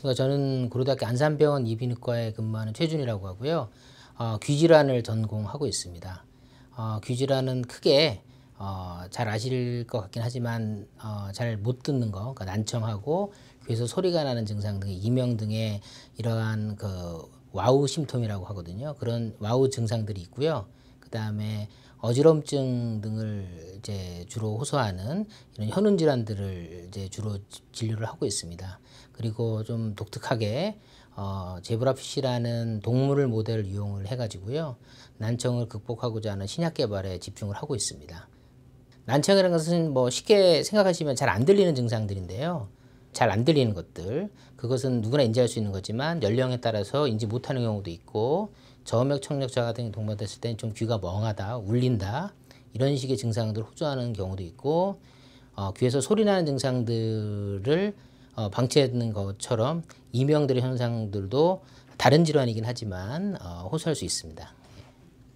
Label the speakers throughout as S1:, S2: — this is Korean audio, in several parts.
S1: 안녕하십니까. 저는 고려대학교 안산병원 이비인후과에 근무하는 최준이라고 하고요. 어, 귀질환을 전공하고 있습니다. 어, 귀질환은 크게 어, 잘 아실 것 같긴 하지만 어, 잘 못 듣는 거, 그러니까 난청하고 귀에서 소리가 나는 증상 등의 이명 등의 이러한 그 와우 심통이라고 하거든요. 그런 와우 증상들이 있고요. 그 다음에 어지럼증 등을 이제 주로 호소하는 이런 현운 질환들을 이제 주로 진료를 하고 있습니다. 그리고 좀 독특하게 어, 제브라피시라는 동물을 모델 이용을 해가지고요 난청을 극복하고자 하는 신약 개발에 집중을 하고 있습니다. 난청이라는 것은 뭐 쉽게 생각하시면 잘 안 들리는 증상들인데요. 잘 안 들리는 것들 그것은 누구나 인지할 수 있는 거지만 연령에 따라서 인지 못하는 경우도 있고 저음역 청력장애 등이 동반됐을 때는 좀 귀가 멍하다, 울린다 이런 식의 증상들을 호소하는 경우도 있고 어, 귀에서 소리 나는 증상들을 어, 방치하는 것처럼 이명들의 현상들도 다른 질환이긴 하지만 어, 호소할 수 있습니다.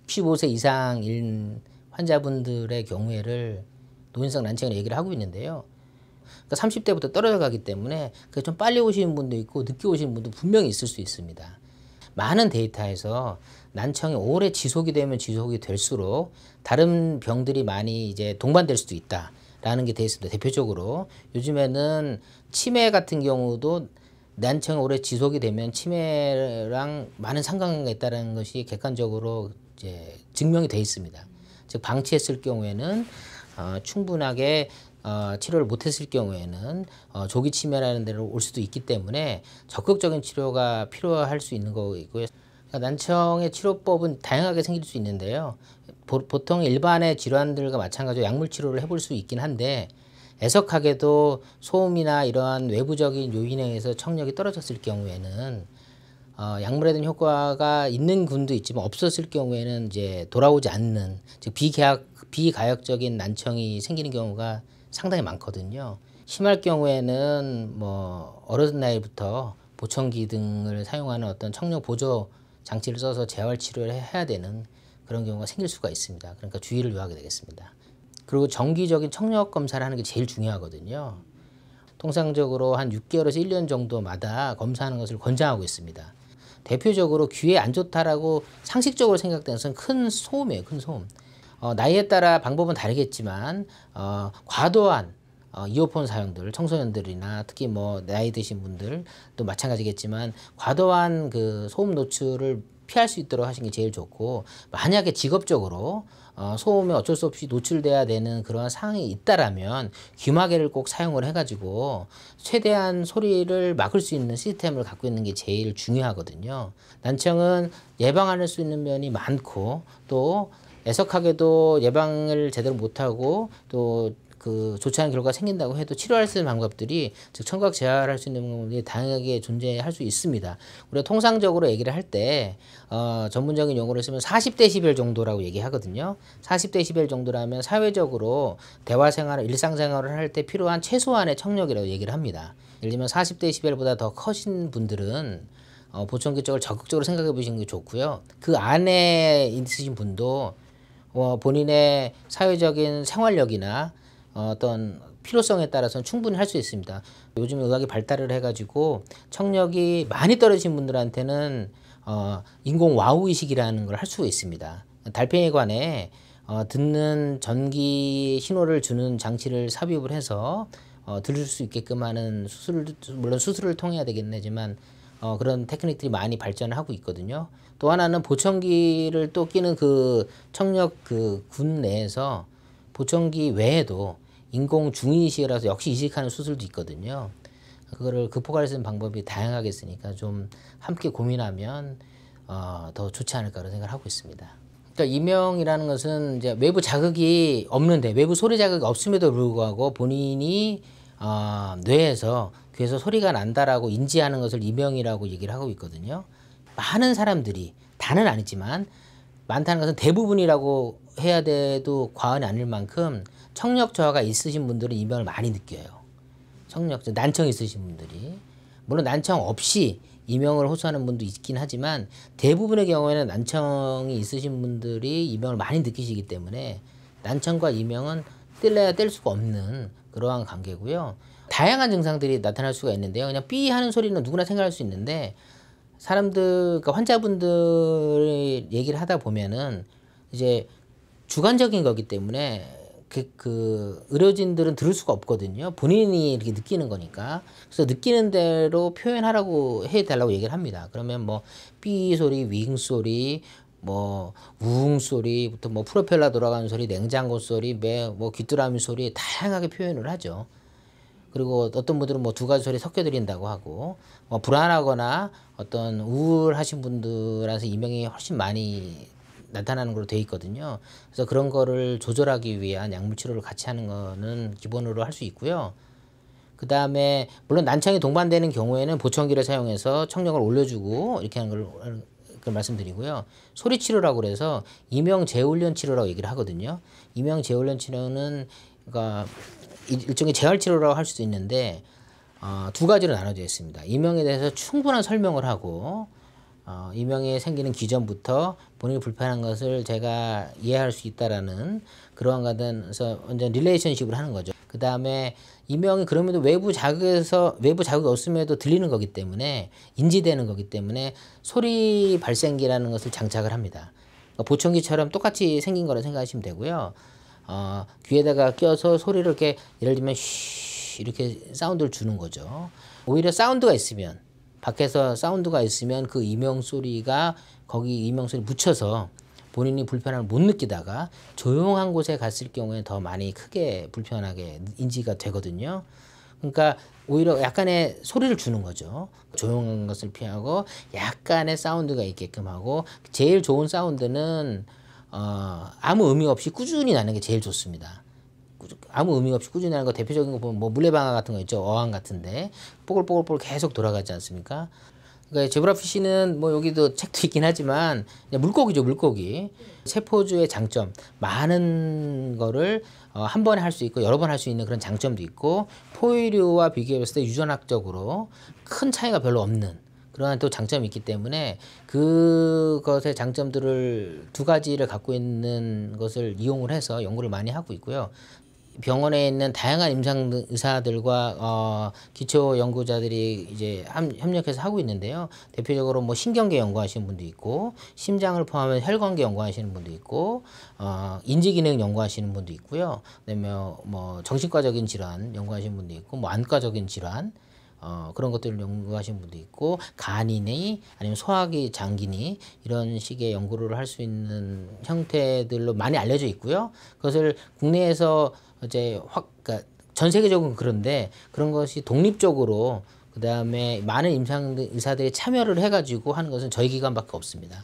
S1: 15세 이상인 환자분들의 경우에를 노인성 난치형 얘기를 하고 있는데요. 그러니까 30대부터 떨어져 가기 때문에 그좀 빨리 오시는 분도 있고 늦게 오시는 분도 분명히 있을 수 있습니다. 많은 데이터에서 난청이 오래 지속이 되면 지속이 될수록 다른 병들이 많이 이제 동반될 수도 있다라는 게 돼 있습니다. 대표적으로 요즘에는 치매 같은 경우도 난청이 오래 지속이 되면 치매랑 많은 상관관계가 있다는 것이 객관적으로 이제 증명이 돼 있습니다. 즉 방치했을 경우에는 어, 충분하게 어, 치료를 못했을 경우에는 어, 조기 치매라는 데로 올 수도 있기 때문에 적극적인 치료가 필요할 수 있는 거고요. 그니까 난청의 치료법은 다양하게 생길 수 있는데요. 보, 보통 일반의 질환들과 마찬가지로 약물 치료를 해볼 수 있긴 한데 애석하게도 소음이나 이러한 외부적인 요인에 의해서 청력이 떨어졌을 경우에는 어, 약물에 대한 효과가 있는 군도 있지만 없었을 경우에는 이제 돌아오지 않는 즉 비계약 비가역적인 난청이 생기는 경우가 상당히 많거든요. 심할 경우에는 뭐 어른 나이부터 보청기 등을 사용하는 어떤 청력 보조 장치를 써서 재활 치료를 해야 되는 그런 경우가 생길 수가 있습니다. 그러니까 주의를 요하게 되겠습니다. 그리고 정기적인 청력 검사를 하는 게 제일 중요하거든요. 통상적으로 한 6개월에서 1년 정도마다 검사하는 것을 권장하고 있습니다. 대표적으로 귀에 안 좋다라고 상식적으로 생각되는 것은 큰 소음이에요. 큰 소음. 어, 나이에 따라 방법은 다르겠지만 어, 과도한 어, 이어폰 사용들 청소년들이나 특히 뭐 나이 드신 분들 또 마찬가지겠지만 과도한 그 소음 노출을 피할 수 있도록 하시는 게 제일 좋고 만약에 직업적으로 어, 소음에 어쩔 수 없이 노출돼야 되는 그러한 상황이 있다라면 귀마개를 꼭 사용을 해가지고 최대한 소리를 막을 수 있는 시스템을 갖고 있는 게 제일 중요하거든요. 난청은 예방할 수 있는 면이 많고 또 애석하게도 예방을 제대로 못하고 또그 좋지 않은 결과가 생긴다고 해도 치료할 수 있는 방법들이 즉 청각 재활할수 있는 방법이 다양하게 존재할 수 있습니다. 우리가 통상적으로 얘기를 할 때 어, 전문적인 용어로 쓰면 40데시벨 정도라고 얘기하거든요. 40데시벨 정도라면 사회적으로 대화 생활을 일상 생활을 할 때 필요한 최소한의 청력이라고 얘기를 합니다. 예를 들면 40데시벨보다 더커진 분들은 어, 보청기 쪽을 적극적으로 생각해 보시는 게 좋고요. 그 안에 있으신 분도 어, 본인의 사회적인 생활력이나 어, 어떤 필요성에 따라서는 충분히 할 수 있습니다. 요즘 의학이 발달을 해가지고 청력이 많이 떨어진 분들한테는 어, 인공 와우 의식이라는걸 할 수 있습니다. 달팽이관에 어, 듣는 전기 신호를 주는 장치를 삽입을 해서 어, 들을 수 있게끔 하는 수술 물론 수술을 통해야 되겠네지만 어, 그런 테크닉들이 많이 발전을 하고 있거든요. 또 하나는 보청기를 또 끼는 그 청력 그 군 내에서 보청기 외에도 인공 중이식이라서 역시 이식하는 수술도 있거든요. 그거를 극복할 수 있는 방법이 다양하게 으니까좀 함께 고민하면 어, 더 좋지 않을까 그런 생각을 하고 있습니다. 그러니까 이명이라는 것은 이제 외부 자극이 없는데 외부 소리 자극이 없음에도 불구하고 본인이 아, 뇌에서 그래서 소리가 난다라고 인지하는 것을 이명이라고 얘기를 하고 있거든요. 많은 사람들이 다는 아니지만 많다는 것은 대부분이라고 해야 돼도 과언이 아닐 만큼 청력 저하가 있으신 분들은 이명을 많이 느껴요. 청력 난청 있으신 분들이 물론 난청 없이 이명을 호소하는 분도 있긴 하지만 대부분의 경우에는 난청이 있으신 분들이 이명을 많이 느끼시기 때문에 난청과 이명은 뗄래야 뗄 수가 없는 그러한 관계고요. 다양한 증상들이 나타날 수가 있는데요. 그냥 삐 하는 소리는 누구나 생각할 수 있는데 사람들, 그러니까 환자분들이 얘기를 하다 보면은 이제 주관적인 거기 때문에 그, 그 의료진들은 들을 수가 없거든요. 본인이 이렇게 느끼는 거니까. 그래서 느끼는 대로 표현하라고 해 달라고 얘기를 합니다. 그러면 뭐 삐 소리, 윙 소리, 뭐 우웅 소리부터 뭐 프로펠러 돌아가는 소리, 냉장고 소리, 매뭐 귀뚜라미 소리 다양하게 표현을 하죠. 그리고 어떤 분들은 뭐 두 가지 소리 섞여 드린다고 하고 뭐 불안하거나 어떤 우울하신 분들한테 이명이 훨씬 많이 나타나는 걸로 돼 있거든요. 그래서 그런 거를 조절하기 위한 약물 치료를 같이 하는 거는 기본으로 할 수 있고요. 그 다음에 물론 난청이 동반되는 경우에는 보청기를 사용해서 청력을 올려주고 이렇게 하는 걸그 말씀드리고요. 소리 치료라고 그래서 이명 재훈련 치료라고 얘기를 하거든요. 이명 재훈련 치료는 그러니까 일종의 재활 치료라고 할 수도 있는데 어, 두 가지로 나눠져 있습니다. 이명에 대해서 충분한 설명을 하고 어, 이명에 생기는 기전부터 본인이 불편한 것을 제가 이해할 수 있다라는 그러한 것에서 완전 릴레이션십을 하는 거죠. 그 다음에 이명이 그럼에도 외부 자극에서 외부 자극이 없음에도 들리는 거기 때문에 인지되는 거기 때문에 소리 발생기라는 것을 장착을 합니다. 그러니까 보청기처럼 똑같이 생긴 거라 생각하시면 되고요. 어, 귀에다가 껴서 소리를 이렇게 예를 들면 쉬 이렇게 사운드를 주는 거죠. 오히려 사운드가 있으면 밖에서 사운드가 있으면 그 이명 소리가 거기 이명 소리 묻혀서 본인이 불편함을 못 느끼다가 조용한 곳에 갔을 경우에 더 많이 크게 불편하게 인지가 되거든요. 그러니까 오히려 약간의 소리를 주는 거죠. 조용한 것을 피하고 약간의 사운드가 있게끔 하고 제일 좋은 사운드는 어, 아무 의미 없이 꾸준히 나는 게 제일 좋습니다. 아무 의미 없이 꾸준히 하는 거 대표적인 거 보면 뭐 물레방아 같은 거 있죠 어항 같은데 뽀글뽀글뽀글 계속 돌아가지 않습니까 그러니까 제브라피쉬는 뭐 여기도 책도 있긴 하지만 물고기죠 물고기 세포주의 장점 많은 거를 어, 한 번에 할 수 있고 여러 번 할 수 있는 그런 장점도 있고 포유류와 비교했을 때 유전학적으로 큰 차이가 별로 없는 그러한 또 장점이 있기 때문에 그것의 장점들을 두 가지를 갖고 있는 것을 이용을 해서 연구를 많이 하고 있고요. 병원에 있는 다양한 임상 의사들과 어, 기초 연구자들이 이제 함, 협력해서 하고 있는데요. 대표적으로 뭐 신경계 연구하시는 분도 있고 심장을 포함한 혈관계 연구하시는 분도 있고 어, 인지 기능 연구하시는 분도 있고요. 그다음에 뭐, 뭐 정신과적인 질환 연구하시는 분도 있고 뭐 안과적인 질환 어, 그런 것들을 연구하신 분도 있고 간이니 아니면 소화기 장기니 이런 식의 연구를 할 수 있는 형태들로 많이 알려져 있고요. 그것을 국내에서 이제 확그니까전 세계적으로 그런데 그런 것이 독립적으로 그 다음에 많은 임상 의사들이 참여를 해가지고 하는 것은 저희 기관밖에 없습니다.